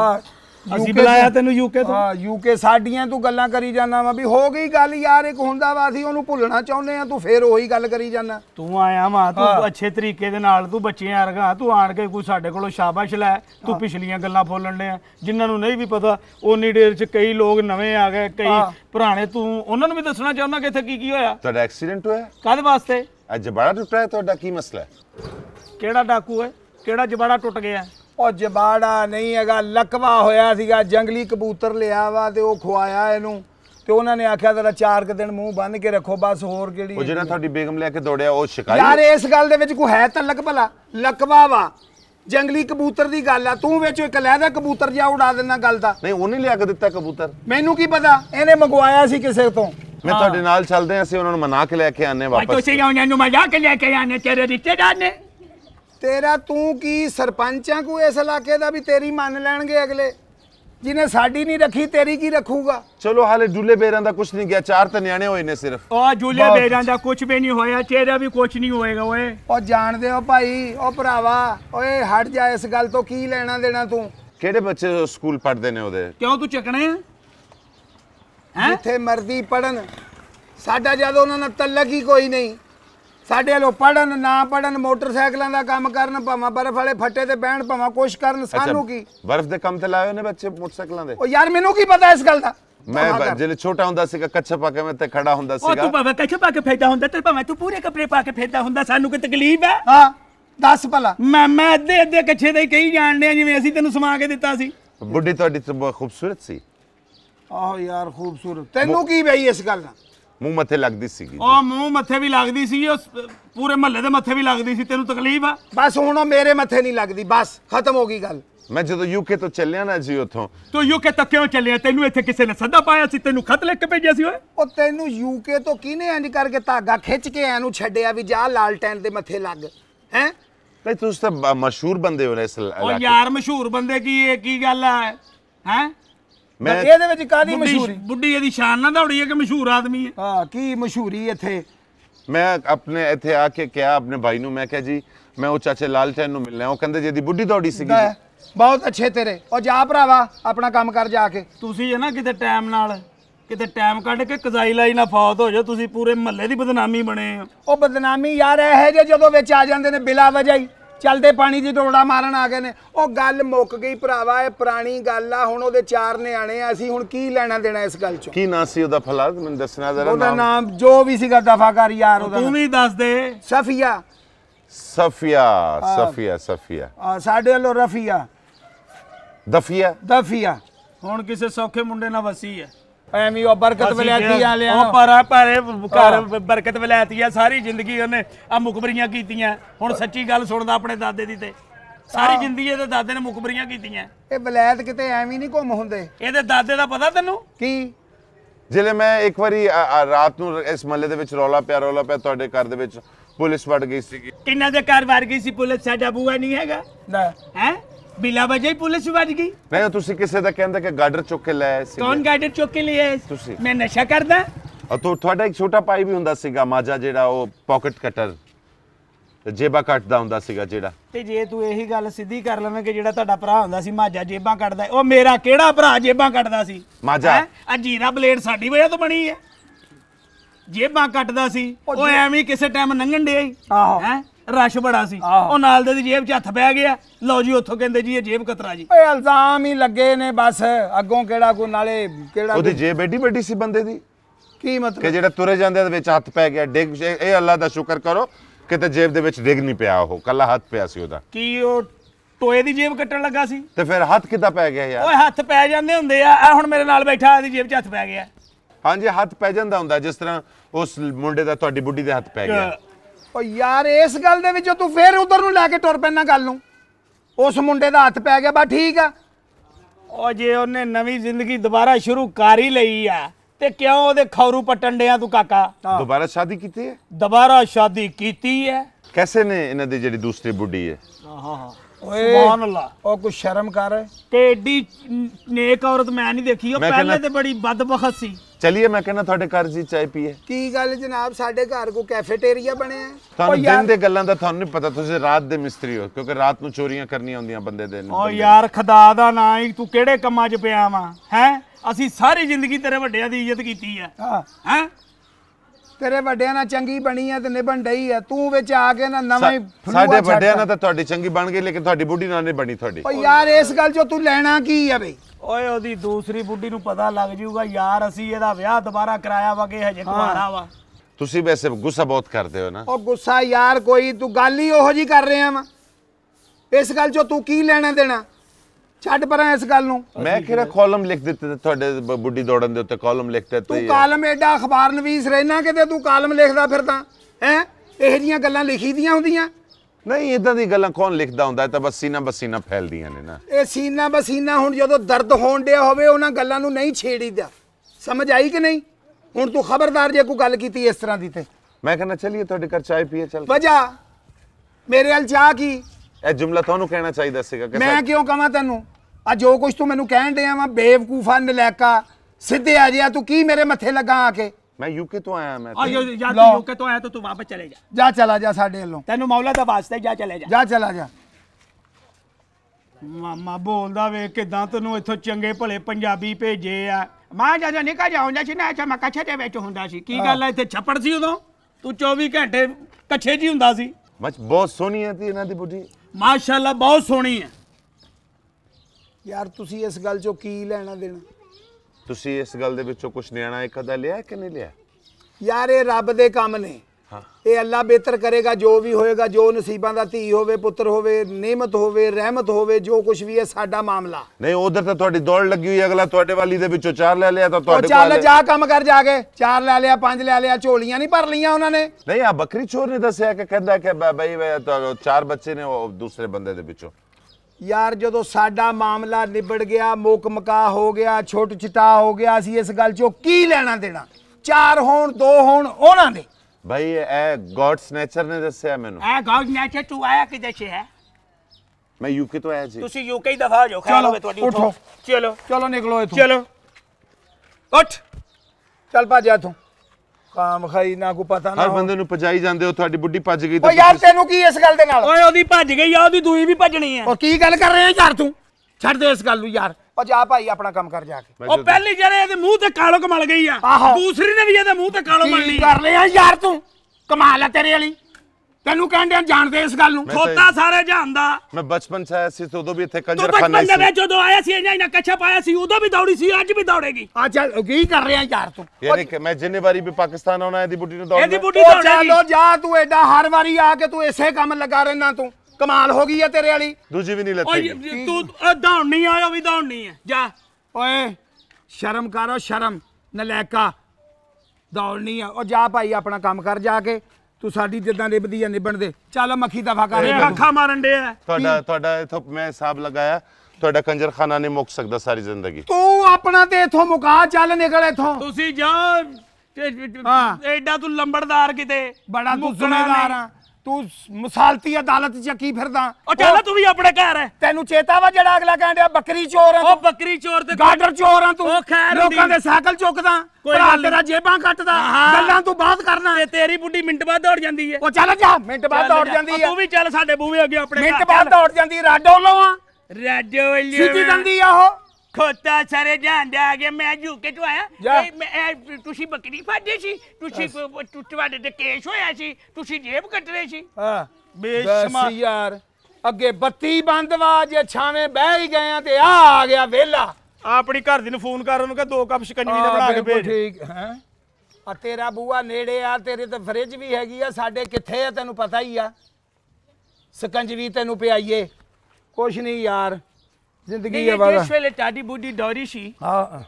ਅਸੀਂ ਬੁਲਾਇਆ ਤੈਨੂੰ ਯੂਕੇ ਤੋਂ ਹਾਂ ਯੂਕੇ ਸਾਡੀਆਂ ਤੂੰ ਗੱਲਾਂ ਕਰੀ ਜਾਂਦਾ ਵਾ ਵੀ ਹੋ ਗਈ ਗੱਲ ਯਾਰ ਇੱਕ ਹੁੰਦਾ ਵਾ ਅਸੀਂ ਉਹਨੂੰ ਭੁੱਲਣਾ ਚਾਹੁੰਦੇ ਆ ਤੂੰ ਫੇਰ ਉਹੀ ਗੱਲ ਕਰੀ ਜਾਂਦਾ ਤੂੰ ਆਇਆ ਮਾ ਤੂੰ ਅੱਛੇ ਤਰੀਕੇ ਦੇ ਨਾਲ ਤੂੰ ਬੱਚਿਆਂ ਵਰਗਾ ਤੂੰ ਆਣ ਕੇ ਕੋਈ ਸਾਡੇ ਕੋਲੋਂ ਸ਼ਾਬਾਸ਼ ਲੈ ਤੂੰ ਪਿਛਲੀਆਂ ਗੱਲਾਂ ਫੋਲਣ ਦੇ ਆ ਜਿਨ੍ਹਾਂ ਨੂੰ ਨਹੀਂ ਵੀ ਪਤਾ ਉਨੀ ਡੇਰ 'ਚ ਕਈ ਲੋਕ ਨਵੇਂ ਆ ਗਏ ਕਈ ਪੁਰਾਣੇ ਤੂੰ ਉਹਨਾਂ ਨੂੰ ਵੀ ਦੱਸਣਾ ਚਾਹੁੰਦਾ ਕਿ ਇੱਥੇ ਕੀ ਕੀ ਹੋਇਆ ਤੁਹਾਡਾ ਐਕਸੀਡੈਂਟ ਹੋਇਆ ਕਦ ਵਾਸਤੇ ਅੱਜ ਬੜਾ ਟੁੱਟਾ ਹੈ ਤੁਹਾਡਾ ਕੀ ਮਸਲਾ ਹੈ ਕਿਹੜਾ ਡਾਕੂ ਹੈ ਕਿਹੜਾ ਜਬੜਾ ਟੁੱਟ ਗਿਆ ਉਹ ਜਬਾੜਾ ਨਹੀਂ ਹੈਗਾ ਲਕਵਾ ਹੋਇਆ ਸੀਗਾ ਜੰਗਲੀ ਕਬੂਤਰ ਲਿਆ ਵਾ ਤੇ ਉਹ ਖਵਾਇਆ ਇਹਨੂੰ ਤੇ ਉਹਨਾਂ ਨੇ ਆਖਿਆ ਜ਼ਰਾ ਚਾਰ ਕ ਦਿਨ ਮੂੰਹ ਬੰਨ ਕੇ ਰੱਖੋ ਬਸ ਹੋਰ ਕਿਹੜੀ ਉਹ ਜਿਹੜਾ ਤੁਹਾਡੀ ਬੇਗਮ ਲੈ ਕੇ ਦੌੜਿਆ ਉਹ ਸ਼ਿਕਾਇਤ ਯਾਰ ਇਸ ਗੱਲ ਦੇ ਵਿੱਚ ਕੋਈ ਹੈ ਤਾਂ ਲਕਬਲਾ ਲਕਵਾ ਵਾ ਜੰਗਲੀ ਕਬੂਤਰ ਦੀ ਗੱਲ ਆ ਤੂੰ ਵਿੱਚ ਇੱਕ ਲਹਿਦਾ ਕਬੂਤਰ ਜਾ ਉਡਾ ਦੇਣਾ ਗੱਲ ਦਾ ਨਹੀਂ ਉਹਨੇ ਲਿਆ ਕੇ ਦਿੱਤਾ ਕਬੂਤਰ ਮੈਨੂੰ ਕੀ ਪਤਾ ਇਹਨੇ ਮੰਗਵਾਇਆ ਸੀ ਕਿਸੇ ਤੋਂ ਮੈਂ ਤੁਹਾਡੇ ਨਾਲ ਚੱਲਦੇ ਆਂ ਅਸੀਂ ਉਹਨਾਂ ਨੂੰ ਮਨਾ ਕੇ ਲੈ ਕੇ ਆਨੇ ਵਾਪਸ ਤੁਸੀਂ ਉਹਨਾਂ ਨੂੰ ਮਜ਼ਾਕ ਕੇ ਲੈ ਕੇ ਆਨੇ ਤੇਰੇ ਰਿਸ਼ਤੇਦਾਰ ਨੇ ਤੇਰਾ ਤੂੰ ਕੀ ਸਰਪੰਚਾਂ ਕੋ ਇਸ ਇਲਾਕੇ ਦਾ ਵੀ ਤੇਰੀ ਮੰਨ ਲੈਣਗੇ ਅਗਲੇ ਜਿਹਨੇ ਸਾਡੀ ਨਹੀਂ ਰੱਖੀ ਤੇਰੀ ਕੀ ਰੱਖੂਗਾ ਚਲੋ ਹਾਲੇ ਜੁਲੇ ਬੇਰਾਂ ਦਾ ਕੁਝ ਨਹੀਂ ਗਿਆ ਚਾਰ ਤਾਂ ਨਿਆਣੇ ਹੋਏ ਨੇ ਸਿਰਫ ਆ ਜੁਲੇ ਬੇਰਾਂ ਦਾ ਕੁਝ ਵੀ ਨਹੀਂ ਹੋਇਆ ਤੇਰਾ ਵੀ ਕੁਝ ਨਹੀਂ ਹੋਏਗਾ ਓਏ ਉਹ ਜਾਣਦੇ ਹੋ ਭਾਈ ਉਹ ਭਰਾਵਾ ਓਏ ਹਟ ਜਾ ਇਸ ਗੱਲ ਤੋਂ ਕੀ ਲੈਣਾ ਦੇਣਾ ਤੂੰ ਕਿਹੜੇ ਬੱਚੇ ਸਕੂਲ ਪੜਦੇ ਨੇ ਉਹਦੇ ਕਿਉਂ ਤੂੰ ਚੱਕਣੇ ਹੈ ਹੈ ਜਿੱਥੇ ਮਰਦੀ ਪੜਨ ਸਾਡਾ ਜਦ ਉਹਨਾਂ ਨਾਲ ਤਲਕ ਹੀ ਕੋਈ ਨਹੀਂ ਸਾਡੇ ਵੱਲੋਂ ਪੜਨ ਨਾ ਪੜਨ ਮੋਟਰਸਾਈਕਲਾਂ ਦਾ ਕੰਮ ਕਰਨ ਭਾਵੇਂ ਬਰਫ਼ ਵਾਲੇ ਫੱਟੇ ਤੇ ਬਹਿਣ ਭਾਵੇਂ ਕੁਛ ਕਰਨ ਸਾਨੂੰ ਕੀ ਬਰਫ਼ ਦੇ ਕੰਮ ਤੇ ਲਾਏ ਨੇ ਬੱਚੇ ਮੋਟਰਸਾਈਕਲਾਂ ਦੇ ਉਹ ਯਾਰ ਮੈਨੂੰ ਕੀ ਪਤਾ ਇਸ ਗੱਲ ਦਾ ਮੈਂ ਜਿਹੜੇ ਛੋਟਾ ਹੁੰਦਾ ਸੀਗਾ ਕੱਛਾ ਪਾ ਕੇ ਮੈਂ ਤੇ ਖੜਾ ਹੁੰਦਾ ਸੀਗਾ ਉਹ ਤੂੰ ਭਾਵੇਂ ਕੱਛਾ ਪਾ ਕੇ ਫੇਰਦਾ ਹੁੰਦਾ ਤੇ ਭਾਵੇਂ ਤੂੰ ਪੂਰੇ ਕੱਪੜੇ ਪਾ ਕੇ ਫੇਰਦਾ ਹੁੰਦਾ ਸਾਨੂੰ ਕੀ ਤਕਲੀਫ ਹੈ ਹਾਂ ਦੱਸ ਭਲਾ ਮੈਂ ਮੈਂ ਅੱਧੇ ਅੱਧੇ ਕੱਛੇ ਦੇ ਕਹੀ ਜਾਣਦੇ ਆ ਜਿਵੇਂ ਅਸੀਂ ਤੈਨੂੰ ਸਮਾ ਕੇ ਦਿੱਤਾ ਸੀ ਬੁੱਢੀ ਤੁਹਾਡੀ ਤਾਂ ਖੂਬਸੂਰਤ ਸੀ ਆਹ ਯਾਰ ਖੂਬਸੂਰਤ ਤੈਨੂੰ ਕੀ ਬਈ ਇਸ ਗੱਲ ਦਾ ਮੂੰਹ ਮੱਥੇ ਲੱਗਦੀ ਸੀਗੀ ਉਹ ਮੂੰਹ ਮੱਥੇ ਵੀ ਲੱਗਦੀ ਸੀ ਉਹ ਪੂਰੇ ਮਹੱਲੇ ਦੇ ਮੱਥੇ ਵੀ ਲੱਗਦੀ ਸੀ ਤੈਨੂੰ ਤਕਲੀਫ ਆ ਬਸ ਹੁਣ ਉਹ ਮੇਰੇ ਮੱਥੇ ਨਹੀਂ ਲੱਗਦੀ ਬਸ ਖਤਮ ਹੋ ਗਈ ਗੱਲ ਮੈਂ ਜਦੋਂ ਯੂਕੇ ਤੋਂ ਚੱਲਿਆ ਨਾ ਜੀ ਉਥੋਂ ਤੂੰ ਯੂਕੇ ਤੱਕ ਕਿਉਂ ਚੱਲਿਆ ਤੈਨੂੰ ਇੱਥੇ ਕਿਸੇ ਨੇ ਸੱਦਾ ਪਾਇਆ ਸੀ ਤੈਨੂੰ ਖਤ ਲਿਖ ਕੇ ਭੇਜਿਆ ਸੀ ਓਏ ਉਹ ਤੈਨੂੰ ਯੂਕੇ ਤੋਂ ਕਿਹਨੇ ਇੰਜ ਕਰਕੇ ਧਾਗਾ ਖਿੱਚ ਕੇ ਐਨੂੰ ਛੱਡਿਆ ਵੀ ਜਾ ਲਾਲ ਟੈਨ ਦੇ ਮੱਥੇ ਲੱਗ ਹੈ ਤੇ ਤੁਸੀਂ ਤਾਂ ਮਸ਼ਹੂਰ ਬੰਦੇ ਹੋ ਇਸ ਓ ਉਹ ਯਾਰ ਮਸ਼ਹੂਰ ਬੰਦੇ ਕੀ ਇਹ ਕੀ ਗੱਲ ਆ ਹੈ ਮੈਂ ਇਹਦੇ ਵਿੱਚ ਕਾਦੀ ਮਸ਼ਹੂਰੀ ਬੁੱਢੀ ਇਹਦੀ ਸ਼ਾਨ ਨਾ ਦੌੜੀ ਹੈ ਕਿ ਮਸ਼ਹੂਰ ਆਦਮੀ ਹੈ ਹਾਂ ਕੀ ਮਸ਼ਹੂਰੀ ਇੱਥੇ ਮੈਂ ਆਪਣੇ ਇੱਥੇ ਆ ਕੇ ਕਿਹਾ ਆਪਣੇ ਭਾਈ ਨੂੰ ਮੈਂ ਕਿਹਾ ਜੀ ਮੈਂ ਉਹ ਚਾਚੇ ਲਾਲਚੈਨ ਨੂੰ ਮਿਲਣਾ ਉਹ ਕਹਿੰਦੇ ਜਿਹਦੀ ਬੁੱਢੀ ਦੌੜੀ ਸੀਗੀ ਬਹੁਤ ਅੱਛੇ ਤੇਰੇ ਉਹ ਜਾ ਭਰਾਵਾ ਆਪਣਾ ਕੰਮ ਕਰ ਜਾ ਕੇ ਤੁਸੀਂ ਇਹ ਨਾ ਕਿਤੇ ਟਾਈਮ ਨਾਲ ਕਿਤੇ ਟਾਈਮ ਕੱਢ ਕੇ ਕਜ਼ਾਈ ਲਾਈ ਨਾ ਫੌਤ ਹੋ ਜਾ ਤੁਸੀਂ ਪੂਰੇ ਮੱਲੇ ਦੀ ਬਦਨਾਮੀ ਬਣੇ ਹੋ ਉਹ ਬਦਨਾਮੀ ਯਾਰ ਇਹ ਜੇ ਜਦੋਂ ਵਿੱਚ ਆ ਜਾਂਦੇ ਨੇ ਬਿਲਾ ਵਜਾਈ ਚਲਦੇ ਪਾਣੀ ਦੀ ਟੋੜਾ ਮਾਰਨ ਆ ਗਏ ਨੇ ਉਹ ਗੱਲ ਮੁੱਕ ਗਈ ਭਰਾਵਾ ਇਹ ਪੁਰਾਣੀ ਗੱਲ ਆ ਹੁਣ ਉਹਦੇ ਚਾਰ ਨਿਆਣੇ ਆ ਅਸੀਂ ਹੁਣ ਕੀ ਲੈਣਾ ਦੇਣਾ ਇਸ ਗੱਲ ਚੋਂ ਕੀ ਨਾਂ ਸੀ ਉਹਦਾ ਫਲਾਦ ਮੈਨੂੰ ਦੱਸਣਾ ਜ਼ਰਾ ਉਹਦਾ ਨਾਮ ਜੋ ਵੀ ਸੀਗਾ ਦਫਾਕਾਰ ਯਾਰ ਉਹਦਾ ਤੂੰ ਵੀ ਦੱਸ ਦੇ ਸਫੀਆ ਸਫੀਆ ਸਫੀਆ ਸਫੀਆ ਆ ਸਾਡੇ ਵੱਲੋਂ ਰਫੀਆ ਦਫੀਆ ਦਫੀਆ ਹੁਣ ਕਿਸੇ ਸੌਖੇ ਮੁੰਡੇ ਨਾਲ ਵਸੀ ਹੈ ਐਵੇਂ ਉਹ ਬਰਕਤ ਵਲੈਤੀ ਆ ਲਿਆ ਉਹ ਪਰ ਭਾਰੇ ਘਰ ਬਰਕਤ ਵਲੈਤੀ ਆ ਸਾਰੀ ਜ਼ਿੰਦਗੀ ਉਹਨੇ ਆ ਮੁਕਬਰੀਆਂ ਕੀਤੀਆਂ ਹੁਣ ਸੱਚੀ ਗੱਲ ਸੁਣਦਾ ਆਪਣੇ ਦਾਦੇ ਦੀ ਤੇ ਸਾਰੀ ਜ਼ਿੰਦਗੀ ਇਹਦੇ ਦਾਦੇ ਨੇ ਮੁਕਬਰੀਆਂ ਕੀਤੀਆਂ ਇਹ ਵਲੈਤ ਕਿਤੇ ਐਵੇਂ ਨਹੀਂ ਘੁੰਮ ਹੁੰਦੇ ਇਹਦੇ ਦਾਦੇ ਦਾ ਪਤਾ ਤੈਨੂੰ ਕੀ ਜਿਲੇ ਮੈਂ ਇੱਕ ਵਾਰੀ ਰਾਤ ਨੂੰ ਇਸ ਮੱਲੇ ਦੇ ਵਿੱਚ ਰੌਲਾ ਪਿਆ ਰੌਲਾ ਪਿਆ ਤੁਹਾਡੇ ਘਰ ਦੇ ਵਿੱਚ ਪੁਲਿਸ ਵੜ ਗਈ ਸੀ ਕਿੰਨਾ ਦੇ ਘਰ ਵੜ ਗਈ ਸੀ ਪੁਲਿਸ ਸਾਡਾ ਬੂਆ ਨਹੀਂ ਹੈਗਾ ਹੈ ਬਿਲਾ ਵਜਾ ਪੁਲਿਸ ਵੱਜ ਗਈ ਨਹੀਂ ਤੁਸੀਂ ਕਿਸੇ ਦਾ ਕਹਿੰਦਾ ਕਿ ਗਾਰਡਰ ਚੁੱਕ ਕੇ ਲੈ ਸੀ ਕੌਣ ਗਾਰਡਰ ਚੁੱਕ ਕੇ ਲਿਆ ਆਏ ਤੁਸੀਂ ਮੈਂ ਨਸ਼ਾ ਕਰਦਾ ਤੋ ਤੁਹਾਡਾ ਇੱਕ ਛੋਟਾ ਪਾਈ ਵੀ ਹੁੰਦਾ ਸੀਗਾ ਮਾਜਾ ਜਿਹੜਾ ਉਹ ਪਾਕਟ ਕਟਰ ਜੇਬਾਂ ਕੱਟਦਾ ਹੁੰਦਾ ਸੀਗਾ ਜਿਹੜਾ ਤੇ ਜੇ ਤੂੰ ਇਹੀ ਗੱਲ ਸਿੱਧੀ ਕਰ ਲਵੇਂ ਕਿ ਜਿਹੜਾ ਤੁਹਾਡਾ ਭਰਾ ਹੁੰਦਾ ਸੀ ਮਾਜਾ ਜੇਬਾਂ ਕੱਟਦਾ ਉਹ ਮੇਰਾ ਕਿਹੜਾ ਭਰਾ ਜੇਬਾਂ ਕੱਟਦਾ ਸੀ ਮਾਜਾ ਆ ਜੀਰਾ ਬਲੇਡ ਸਾਡੀ ਵਜ੍ਹਾ ਤੋਂ ਬਣੀ ਹੈ ਜੇਬਾਂ ਕੱਟਦਾ ਸੀ ਉਹ ਐਵੇਂ ਕਿਸੇ ਟਾਈਮ ਨੰਗਣ ਦੇ ਆਹੋ ਹੈ ਰਸ਼ ਬੜਾ ਸੀ ਉਹ ਨਾਲ ਦੇ ਦੀ ਜੇਬ 'ਚ ਹੱਥ ਪੈ ਗਿਆ ਲਓ ਜੀ ਉੱਥੋਂ ਕਹਿੰਦੇ ਜੀ ਇਹ ਜੇਬ ਕਤਰਾ ਜੀ ਓਏ ਇਲਜ਼ਾਮ ਹੀ ਲੱਗੇ ਨੇ ਬਸ ਅੱਗੋਂ ਕਿਹੜਾ ਕੋ ਨਾਲੇ ਕਿਹੜਾ ਉਹਦੀ ਜੇਬ ਐਡੀ ਵੱਡੀ ਸੀ ਬੰਦੇ ਦੀ ਕੀ ਮਤਲਬ ਕਿ ਜਿਹੜਾ ਤੁਰੇ ਜਾਂਦੇ ਦੇ ਵਿੱਚ ਹੱਥ ਪੈ ਗਿਆ ਡਿੱਗ ਇਹ ਅੱਲਾ ਦਾ ਸ਼ੁਕਰ ਕਰੋ ਕਿ ਤੇ ਜੇਬ ਦੇ ਵਿੱਚ ਡਿੱਗ ਨਹੀਂ ਪਿਆ ਉਹ ਕੱਲਾ ਹੱਥ ਪਿਆ ਸੀ ਉਹਦਾ ਕੀ ਉਹ ਟੋਏ ਦੀ ਜੇਬ ਕੱਟਣ ਲੱਗਾ ਸੀ ਤੇ ਫਿਰ ਹੱਥ ਕਿੱਦਾਂ ਪੈ ਗਿਆ ਯਾਰ ਓਏ ਹੱਥ ਪੈ ਜਾਂਦੇ ਹੁੰਦੇ ਆ ਇਹ ਹੁਣ ਮੇਰੇ ਨਾਲ ਬੈਠਾ ਦੀ ਜੇਬ 'ਚ ਹੱਥ ਪੈ ਗਿਆ ਹਾਂਜੀ ਹੱਥ ਪੈ ਜਾਂਦਾ ਹੁੰਦਾ ਜਿਸ ਤਰ੍ਹਾਂ ਉਸ ਮੁੰਡੇ ਦਾ ਤੁਹਾਡੀ ਬੁੱਢੀ ਦੇ ਹੱਥ ਪੈ ਗਿਆ ਓ ਯਾਰ ਇਸ ਗੱਲ ਦੇ ਵਿੱਚੋਂ ਤੂੰ ਫੇਰ ਉਧਰ ਨੂੰ ਲੈ ਕੇ ਟੁਰ ਪੈਣਾ ਗੱਲ ਨੂੰ ਉਸ ਮੁੰਡੇ ਦਾ ਹੱਥ ਪੈ ਗਿਆ ਬਾ ਠੀਕ ਆ ਓ ਜੇ ਉਹਨੇ ਨਵੀਂ ਜ਼ਿੰਦਗੀ ਦੁਬਾਰਾ ਸ਼ੁਰੂ ਕਰ ਹੀ ਲਈ ਆ ਤੇ ਕਿਉਂ ਉਹਦੇ ਖੌਰੂ ਪਟਣ ਡਿਆ ਤੂੰ ਕਾਕਾ ਦੁਬਾਰਾ ਸ਼ਾਦੀ ਕੀਤੀ ਹੈ ਦੁਬਾਰਾ ਸ਼ਾਦੀ ਕੀਤੀ ਹੈ ਕੈਸੇ ਨੇ ਇਹਨਾਂ ਦੀ ਜਿਹੜੀ ਦੂਸਰੀ ਬੁੱਢੀ ਹੈ ਹਾਂ ਹਾਂ ਓਏ ਸੁਭਾਨ ਅੱਲਾ ਉਹ ਕੁਛ ਸ਼ਰਮ ਕਰ ਤੇ ਏਡੀ ਨੇਕ ਔਰਤ ਮੈਂ ਨਹੀਂ ਦੇਖੀ ਉਹ ਪਹਿਲੇ ਤੇ ਬੜੀ ਬਦਬਖਤ ਸੀ ਚਲਿਏ ਮੈਂ ਕਹਿੰਦਾ ਤੁਹਾਡੇ ਘਰ ਜੀ ਚਾਹ ਪੀਏ ਕੀ ਗੱਲ ਜਨਾਬ ਸਾਡੇ ਘਰ ਕੋ ਕੈਫੇਟੇਰੀਆ ਬਣਿਆ ਤੁਹਾਨੂੰ ਦਿਨ ਦੇ ਗੱਲਾਂ ਦਾ ਤੁਹਾਨੂੰ ਨਹੀਂ ਪਤਾ ਤੁਸੀਂ ਰਾਤ ਦੇ ਮਿਸਤਰੀ ਹੋ ਕਿਉਂਕਿ ਰਾਤ ਨੂੰ ਚੋਰੀਆਂ ਕਰਨੀਆਂ ਹੁੰਦੀਆਂ ਬੰਦੇ ਦੇ ਨੂੰ ਓ ਯਾਰ ਖੁਦਾ ਦਾ ਨਾਂ ਹੀ ਤੂੰ ਕਿਹੜੇ ਕੰਮਾਂ 'ਚ ਪਿਆ ਵਾ ਹੈ ਅਸੀਂ ਸਾਰੀ ਜ਼ਿੰਦਗੀ ਤੇਰੇ ਵੱਡਿਆਂ ਦੀ ਇੱਜ਼ਤ ਕੀਤੀ ਆ ਹੈ ਤੇਰੇ ਵੱਡਿਆਂ ਨਾਲ ਚੰਗੀ ਬਣੀ ਆ ਤੇ ਨਿਭਣ ਡਈ ਆ ਤੂੰ ਵਿੱਚ ਆ ਕੇ ਨਾ ਨਵੇਂ ਫਲੂਆ ਸਾਡੇ ਵੱਡਿਆਂ ਨਾਲ ਤਾਂ ਤੁਹਾਡੀ ਚੰਗੀ ਬਣ ਗਈ ਲੇਕਿਨ ਤੁਹਾਡੀ ਬੁੱਢੀ ਨਾਲ ਨਹੀਂ ਬਣੀ ਤੁਹਾਡੀ ਓ ਯਾਰ ਇਸ ਗੱਲ 'ਚੋਂ ਤੂੰ ਲੈਣਾ ਕੀ ਆ ਬਈ ਓਏ ਉਹਦੀ ਦੂਸਰੀ ਬੁੱਢੀ ਨੂੰ ਪਤਾ ਲੱਗ ਜਾਊਗਾ ਯਾਰ ਅਸੀਂ ਇਹਦਾ ਵਿਆਹ ਦੁਬਾਰਾ ਕਰਾਇਆ ਵਗੇ ਹਜੇ ਕੁਮਾਰਾ ਵਾ ਤੁਸੀਂ ਵੈਸੇ ਗੁੱਸਾ ਬਹੁਤ ਕਰਦੇ ਹੋ ਨਾ ਓ ਗੁੱਸਾ ਯਾਰ ਕੋਈ ਤੂੰ ਗੱਲ ਹੀ ਉਹੋ ਜੀ ਕਰ ਰਿਹਾ ਵਾ ਇਸ ਗੱਲ 'ਚੋਂ ਤੂੰ ਕੀ ਲੈਣਾ ਦੇਣਾ ਛੱਡ ਪਰਾਂ ਇਸ ਗੱਲ ਨੂੰ ਮੈਂ ਕਿਹੜਾ ਕਾਲਮ ਲਿਖ ਦਿੱਤੇ ਤੁਹਾਡੇ ਬੁੱਢੀ ਦੌੜਨ ਦੇ ਉੱਤੇ ਕਾਲਮ ਲਿਖਤੇ ਤੂੰ ਕਾਲਮ ਐਡਾ ਅਖਬਾਰ ਨਵੀਸ ਰਹਿਣਾ ਕਿਤੇ ਤੂੰ ਕਾਲਮ ਲਿਖਦਾ ਫਿਰਦਾ ਹੈ ਇਹ ਜੀਆਂ ਗੱਲਾਂ ਲਿਖੀ ਦੀਆਂ ਹੁੰਦੀਆਂ ਨਹੀਂ ਇਦਾਂ ਦੀ ਗੱਲਾਂ ਕੌਣ ਲਿਖਦਾ ਹੁੰਦਾ ਤਾਂ ਬਸ ਸੀਨਾ ਬਸੀਨਾ ਫੈਲਦੀਆਂ ਨੇ ਨਾ ਇਹ ਸੀਨਾ ਬਸੀਨਾ ਹੁਣ ਜਦੋਂ ਦਰਦ ਹੋਣ ਡਿਆ ਹੋਵੇ ਉਹਨਾਂ ਗੱਲਾਂ ਨੂੰ ਨਹੀਂ ਛੇੜੀਦਾ ਸਮਝ ਆਈ ਕਿ ਨਹੀਂ ਹੁਣ ਤੂੰ ਖਬਰਦਾਰ ਜੇ ਕੋਈ ਗੱਲ ਕੀਤੀ ਇਸ ਤਰ੍ਹਾਂ ਦੀ ਤੇ ਮੈਂ ਕਹਿੰਦਾ ਚੱਲੀਏ ਤੁਹਾਡੇ ਘਰ ਚਾਹ ਪੀਏ ਚੱਲ ਵਜਾ ਮੇਰੇ ਹਲ ਚਾਹ ਕੀ ਇਹ ਜੁਮਲਾ ਤੁਹਾਨੂੰ ਕਹਿਣਾ ਚਾਹੀਦਾ ਸੀਗਾ ਕਿ ਮੈਂ ਕਿਉਂ ਕਹਾਂ ਤੈਨੂੰ ਆ ਜੋ ਕੁਝ ਤੂੰ ਮੈਨੂੰ ਕਹਿਣ ਡਿਆ ਵਾ ਬੇਵਕੂਫਾ ਨਲਾਇਕਾ ਸਿੱਧੇ ਆ ਜਿਆ ਤੂੰ ਕੀ ਮੇਰੇ ਮੱਥੇ ਲਗਾ ਆ ਕੇ ਮੈਂ ਯੂਕੇ ਤੋਂ ਆਇਆ ਮੈਂ ਆ ਜਾ ਤੂੰ ਯੂਕੇ ਤੋਂ ਆਇਆ ਤਾਂ ਤੂੰ ਵਾਪਸ ਚਲੇ ਜਾ ਜਾ ਚਲਾ ਜਾ ਸਾਡੇ ਵੱਲੋਂ ਤੈਨੂੰ ਮੌਲਾ ਦਾ ਵਾਸਤਾ ਜਾ ਚਲੇ ਜਾ ਜਾ ਚਲਾ ਜਾ ਮਾਮਾ ਬੋਲਦਾ ਵੇ ਕਿਦਾਂ ਤੈਨੂੰ ਇੱਥੋਂ ਚੰਗੇ ਭਲੇ ਪੰਜਾਬੀ ਭੇਜੇ ਆ ਮਾਂ ਜਾ ਨਿਕਾ ਹੁੰਦਾ ਸੀ ਨਾ ਅੱਛਾ ਮੈਂ ਕੱਛੇ ਦੇ ਵਿੱਚ ਹੁੰਦਾ ਸੀ ਕੀ ਗੱਲ ਆ ਇੱਥੇ ਛੱਪੜ ਸੀ ਉਦੋਂ ਤੂੰ 24 ਘੰਟੇ ਕੱਛੇ ਜੀ ਹੁੰਦਾ ਸੀ ਮੱਚ ਬਹੁਤ ਸੋਹਣੀ ਹੈ ਤੇ ਇਹਨਾਂ ਦੀ ਬੁੱਢੀ ਮਾਸ਼ਾਅੱਲਾ ਬਹੁਤ ਸੋਹਣੀ ਹੈ ਯਾਰ ਤੁਸੀਂ ਇਸ ਗੱਲ 'ਚੋਂ ਕੀ ਲੈਣਾ ਦੇਣਾ ਤੁਸੀਂ ਇਸ ਗੱਲ ਦੇ ਵਿੱਚੋਂ ਕੁਝ ਨਿਆਣਾ ਇੱਕ ਅਦਾ ਲਿਆ ਕਿ ਨਹੀਂ ਲਿਆ ਯਾਰ ਇਹ ਰੱਬ ਦੇ ਕੰਮ ਨੇ ਤੇ ਅੱਲਾ ਬਿਹਤਰ ਕਰੇਗਾ ਜੋ ਵੀ ਹੋਏਗਾ ਜੋ ਨਸੀਬਾਂ ਦਾ ਧੀ ਹੋਵੇ ਪੁੱਤਰ ਹੋਵੇ ਨਿਮਤ ਹੋਵੇ ਰਹਿਮਤ ਹੋਵੇ ਜੋ ਕੁਝ ਵੀ ਹੈ ਸਾਡਾ ਮਾਮਲਾ ਨਹੀਂ ਉਧਰ ਤਾਂ ਤੁਹਾਡੀ ਦੌੜ ਲੱਗੀ ਹੋਈ ਅਗਲਾ ਤੁਹਾਡੇ ਵਾਲੀ ਦੇ ਵਿੱਚੋਂ ਚਾਰ ਲੈ ਲਿਆ ਤਾਂ ਤੁਹਾਡੇ ਕੋਲ ਚੱਲ ਜਾ ਕੰਮ ਕਰ ਜਾ ਕੇ ਚਾਰ ਲੈ ਲਿਆ ਪੰਜ ਲੈ ਲਿਆ ਝੋਲੀਆਂ ਨਹੀਂ ਭਰ ਲੀਆਂ ਉਹਨਾਂ ਨੇ ਨਹੀਂ ਆ ਬੱਕਰੀ ਚੋਰ ਨੇ ਦੱਸਿਆ ਕਿ ਕਹਿੰਦਾ ਕਿ ਬਾਈ ਬਈ ਚਾਰ ਬੱਚੇ ਨੇ ਉਹ ਦੂਸਰੇ ਬੰਦੇ ਦੇ ਵਿੱਚੋਂ ਯਾਰ ਜਦੋਂ ਸਾਡਾ ਮਾਮਲਾ ਨਿਬੜ ਗਿਆ ਮੋਕ ਮਕਾ ਹੋ ਗਿਆ ਛੋਟ ਚਿਟਾ ਹੋ ਗਿਆ ਅਸੀਂ ਇਸ ਗੱਲ ਚੋਂ ਕੀ ਲੈਣਾ ਦੇਣਾ ਚਾਰ ਹੋਣ ਦੋ ਹੋਣ ਉਹਨਾਂ ਨੇ ਭਾਈ ਇਹ ਗੋਡ ਸਨੈਚਰ ਨੇ ਦੱਸਿਆ ਮੈਨੂੰ ਇਹ ਗੋਡ ਸਨੈਚਰ ਤੂੰ ਆਇਆ ਕਿਦੇ ਚ ਹੈ ਮੈਂ ਯੂਕੇ ਤੋਂ ਆਇਆ ਜੀ ਤੁਸੀਂ ਯੂਕੇ ਹੀ ਦਫਾ ਹੋ ਜਾਓ ਚਲੋ ਤੁਹਾਡੀ ਉਠੋ ਚਲੋ ਚਲੋ ਨਿਕਲੋ ਇਥੋਂ ਚਲੋ ਉੱਠ ਚੱਲ ਭੱਜ ਜਾ ਤੂੰ ਕਾਮ ਖਾਈ ਨਾ ਕੋ ਪਤਾ ਨਾ ਹਰ ਬੰਦੇ ਨੂੰ ਪਜਾਈ ਜਾਂਦੇ ਹੋ ਤੁਹਾਡੀ ਬੁੱਢੀ ਭੱਜ ਗਈ ਤਾਂ ਓ ਯਾਰ ਤੈਨੂੰ ਕੀ ਇਸ ਗੱਲ ਦੇ ਨਾਲ ਓਏ ਉਹਦੀ ਭੱਜ ਗਈ ਆ ਉਹਦੀ ਦੂਈ ਵੀ ਭੱਜਣੀ ਆ ਓ ਕੀ ਗੱਲ ਕਰ ਰਿਹਾ ਯਾਰ ਤੂੰ ਛੱਡ ਦੇ ਇਸ ਗੱਲ ਨੂੰ ਯਾਰ ਉਹ ਜਾ ਭਾਈ ਆਪਣਾ ਕੰਮ ਕਰ ਜਾ ਕੇ ਉਹ ਪਹਿਲੀ ਜਿਹੜੇ ਇਹਦੇ ਮੂੰਹ ਤੇ ਕਾਲੋ ਕਮਲ ਗਈ ਆ ਦੂਸਰੀ ਨੇ ਵੀ ਇਹਦੇ ਮੂੰਹ ਤੇ ਕਾਲੋ ਮਲ ਲਈ ਕਰ ਲਿਆ ਯਾਰ ਤੂੰ ਕਮਾਲ ਆ ਤੇਰੇ ਵਾਲੀ ਤੈਨੂੰ ਕਹਿੰਦੇ ਆ ਜਾਣਦੇ ਇਸ ਗੱਲ ਨੂੰ ਖੋਤਾ ਸਾਰੇ ਜਾਣਦਾ ਮੈਂ ਬਚਪਨ ਚ ਆਇਆ ਸੀ ਉਦੋਂ ਵੀ ਇੱਥੇ ਕੰਜਰ ਖਾਨਾ ਸੀ ਤੂੰ ਬਚਪਨ ਦੇ ਜਦੋਂ ਆਇਆ ਸੀ ਇੰਨਾ ਇੰਨਾ ਕੱਛਾ ਪਾਇਆ ਸੀ ਉਦੋਂ ਵੀ ਦੌੜੀ ਸੀ ਅੱਜ ਵੀ ਦੌੜੇਗੀ ਆ ਚੱਲ ਕੀ ਕਰ ਰਿਹਾ ਯਾਰ ਤੂੰ ਯਾਨੀ ਕਿ ਮੈਂ ਜਿੰਨੇ ਵਾਰੀ ਵੀ ਪਾਕਿਸਤਾਨ ਆਉਣਾ ਇਹਦੀ ਬੁੱਢੀ ਨੂੰ ਦੌੜਨਾ ਇਹਦੀ ਬੁੱਢੀ ਦੌੜੇਗੀ ਚਲੋ ਜਾ ਤੂੰ ਐਡਾ ਹਰ ਵਾਰੀ ਆ ਕੇ ਤੂੰ ਇਸੇ ਕੰਮ ਲਗਾ ਰਹਿਣਾ ਤੂੰ ਕਮਾਲ ਹੋ ਗਈ ਆ ਤੇਰੇ ਵਾਲੀ ਦੂਜੀ ਵੀ ਨਹੀਂ ਲੱਤੀ ਓਏ ਤੂੰ ਦੌੜਨੀ ਆਇਆ ਵੀ ਦੌੜਨੀ ਹੈ ਜਾ ਓਏ ਸ਼ਰਮ ਕਰੋ ਸ਼ਰਮ ਨਲਾਇਕਾ ਦੌੜਨੀ ਆ ਉਹ ਜਾ ਭਾਈ ਆਪਣਾ ਕੰਮ ਕਰ ਜਾ ਕੇ ਤੂੰ ਸਾਡੀ ਜਿੱਦਾਂ ਨਿਭਦੀ ਆ ਨਿਭਣ ਦੇ ਚੱਲ ਮੱਖੀ ਦਫਾ ਕਰ ਅੱਖਾਂ ਮਾਰਨ ਦੇ ਆ ਤੁਹਾਡਾ ਤੁਹਾਡਾ ਇਥੋਂ ਮੈਂ ਹਿਸਾਬ ਲਗਾਇਆ ਤੁਹਾਡਾ ਕੰਜਰਖਾਨਾ ਨਹੀਂ ਮੁੱਕ ਸਕਦਾ ਸਾਰੀ ਜ਼ਿੰਦਗੀ ਤੂੰ ਆਪਣਾ ਤੇ ਇਥੋਂ ਮੁਕਾ ਚੱਲ ਨਿਕਲ ਇਥੋਂ ਤੁਸੀਂ ਜਾ ਐਡਾ ਤੂੰ ਲੰਬੜਦਾਰ ਕਿਤੇ ਬੜਾ ਤੂੰ ਜ਼ਿੰਮੇਦਾਰ ਆ ਤੂੰ ਮਸਾਲਤੀ ਅਦਾਲਤ 'ਚ ਕੀ ਫਿਰਦਾ ਉਹ ਚੱਲ ਤੂੰ ਵੀ ਆਪਣੇ ਘਰ ਐ ਤੈਨੂੰ ਚੇਤਾ ਵਾ ਜਿਹੜਾ ਅਗਲਾ ਕਹਿੰਦਾ ਬੱਕਰੀ ਚੋਰ ਆ ਉਹ ਬੱਕਰੀ ਚੋਰ ਤੇ ਗਾਡਰ ਚੋਰ ਆ ਤੂੰ ਲੋਕਾਂ ਦੇ ਸਾਈਕਲ ਚੁੱਕਦਾ ਭਰਾ ਤੇਰਾ ਜੇਬਾਂ ਕੱਟਦਾ ਗੱਲਾਂ ਤੂੰ ਬਾਤ ਕਰਨਾ ਤੇ ਤੇਰੀ ਬੁੱਢੀ ਮਿੰਟ ਬਾਅਦ ਦੌੜ ਜਾਂਦੀ ਐ ਉਹ ਚੱਲ ਜਾ ਮਿੰਟ ਬਾਅਦ ਦੌੜ ਜਾਂਦੀ ਐ ਤੂੰ ਵੀ ਚੱਲ ਸਾਡੇ ਬੂਵੇ ਅੱਗੇ ਆਪਣੇ ਮਿੰਟ ਬਾਅਦ ਦੌੜ ਜਾਂਦੀ ਰਾਡੋ ਲਵਾ ਰਾਡੋ ਲਿਓ ਸਿੱਧੀ ਦੰਦੀ ਆ ਉਹ ਖੋਤਾ ਸਾਰੇ ਜਾਂਦਾ ਆ ਕੇ ਮੈਂ ਝੁਕੇ ਤੋਂ ਆਇਆ ਮੈਂ- ਤੁਸੀਂ ਬੱਕਰੀ ਫਾੜੀ ਸੀ ਤੁਸੀਂ ਕੋ- ਦੇ ਤੁਹਾਡੇ ਤੇ ਕੇਸ ਹੋਇਆ ਸੀ ਤੁਸੀਂ ਜੇਬ ਕੱਟ ਰਹੇ ਸੀ ਹਾਂ ਬੇਸ਼ਮਾ ਯਾਰ ਅੱਗੇ ਬੱਤੀ ਬੰਦ ਵਾ ਜੇ ਛਾਵੇਂ ਬਹਿ ਹੀ ਗਏ ਆ ਤੇ ਆ ਆ ਗਿਆ ਵੇਲਾ ਆਪਣੀ ਘਰ ਦੀ ਨੂੰ ਫੋਨ ਕਰ ਉਹਨੂੰ ਕਹ ਦੋ ਕੱਪ ਸ਼ਕੰਜਵੀ ਦਾ ਬਣਾ ਕੇ ਭੇਜ ਠੀਕ ਹੈ ਆ ਤੇਰਾ ਬੂਆ ਨੇੜੇ ਆ ਤੇਰੇ ਤੇ ਫਰਿੱਜ ਵੀ ਹੈਗੀ ਆ ਸਾਡੇ ਕਿੱਥੇ ਆ ਤੈਨੂੰ ਪਤਾ ਹੀ ਆ ਸਕੰਜਵੀ ਤੈਨੂੰ ਪਿਆਈਏ ਕੁਛ ਨਹੀਂ ਯਾਰ ਜ਼ਿੰਦਗੀ ਆ ਵਾਲਾ ਜਿਸ ਵੇਲੇ ਟਾਡੀ ਬੁੱਢੀ ਡੋਰੀ ਸੀ ਹਾਂ